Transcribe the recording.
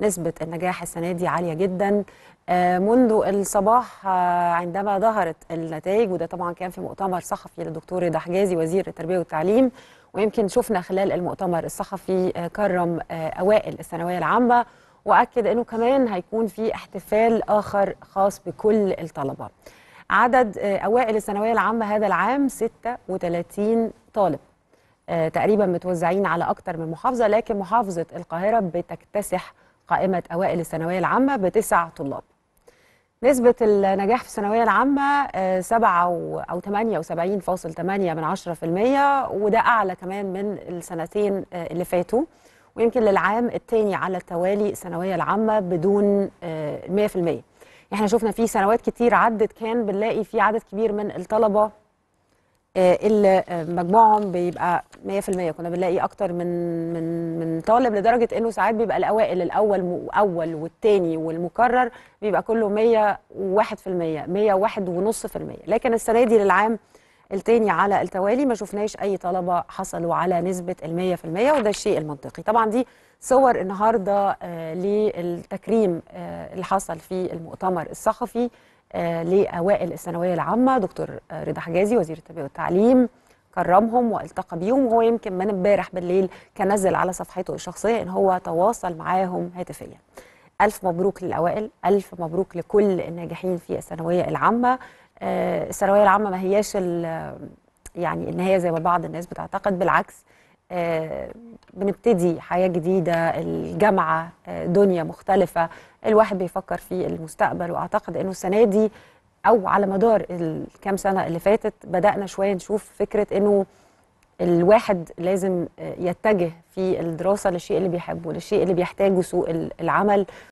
نسبة النجاح السنة دي عالية جدا آه، منذ الصباح آه، عندما ظهرت النتائج وده طبعا كان في مؤتمر صحفي للدكتور رضا حجازي وزير التربية والتعليم ويمكن شفنا خلال المؤتمر الصحفي آه، كرم أوائل الثانوية العامة وأكد أنه كمان هيكون في احتفال آخر خاص بكل الطلبة عدد أوائل الثانوية العامة هذا العام 36 طالب تقريبا متوزعين على أكثر من محافظة لكن محافظة القاهرة بتكتسح قائمة أوائل الثانوية العامة بتسع طلاب نسبة النجاح في الثانوية العامة 7 آه، أو 78.8 من 10% وده أعلى كمان من السنتين آه، اللي فاتوا ويمكن للعام الثاني على التوالي الثانوية العامة بدون 100% آه، احنا شفنا في سنوات كتير عدت كان بنلاقي في عدد كبير من الطلبة آه، اللي آه، مجموعهم بيبقى 100% كنا بنلاقي اكتر من من من طالب لدرجه انه ساعات بيبقى الاوائل الاول اول والتاني والمكرر بيبقى كله 101% 101.5% لكن السنه دي للعام التاني على التوالي ما شفناش أي طلبة حصلوا على نسبة المية في المية وده الشيء المنطقي طبعا دي صور النهاردة آه، للتكريم آه، اللي حصل في المؤتمر الصحفي آه، لأوائل الثانوية العامة دكتور رضا حجازي وزير التربية والتعليم كرمهم والتقى بيهم وهو يمكن من امبارح بالليل كان نزل على صفحته الشخصية إن هو تواصل معاهم هاتفيا ألف مبروك للأوائل ألف مبروك لكل الناجحين في الثانوية العامة آه، الثانويه العامه ما هياش يعني النهايه زي ما بعض الناس بتعتقد بالعكس آه، بنبتدي حياه جديده الجامعه آه، دنيا مختلفه الواحد بيفكر في المستقبل واعتقد انه السنه دي او على مدار الكام سنه اللي فاتت بدانا شويه نشوف فكره انه الواحد لازم يتجه في الدراسه للشيء اللي بيحبه للشيء اللي بيحتاجه سوق العمل